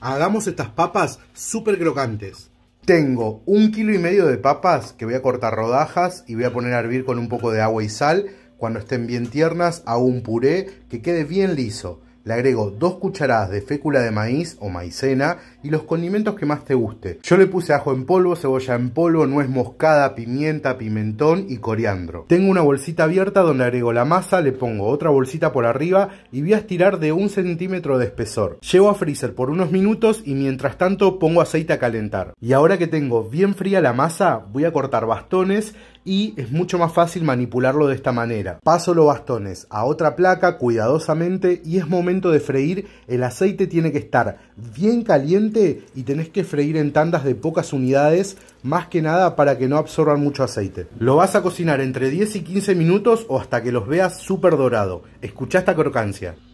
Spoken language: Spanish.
Hagamos estas papas súper crocantes. Tengo un kilo y medio de papas que voy a cortar rodajas y voy a poner a hervir con un poco de agua y sal. Cuando estén bien tiernas hago un puré que quede bien liso. Le agrego dos cucharadas de fécula de maíz o maicena y los condimentos que más te guste. Yo le puse ajo en polvo, cebolla en polvo, nuez moscada, pimienta, pimentón y coriandro. Tengo una bolsita abierta donde agrego la masa, le pongo otra bolsita por arriba y voy a estirar de un centímetro de espesor. Llevo a freezer por unos minutos y mientras tanto pongo aceite a calentar. Y ahora que tengo bien fría la masa, voy a cortar bastones y es mucho más fácil manipularlo de esta manera. Paso los bastones a otra placa cuidadosamente y es momento de freír. El aceite tiene que estar bien caliente y tenés que freír en tandas de pocas unidades, más que nada para que no absorban mucho aceite. Lo vas a cocinar entre 10 y 15 minutos o hasta que los veas súper dorado. escucha esta crocancia.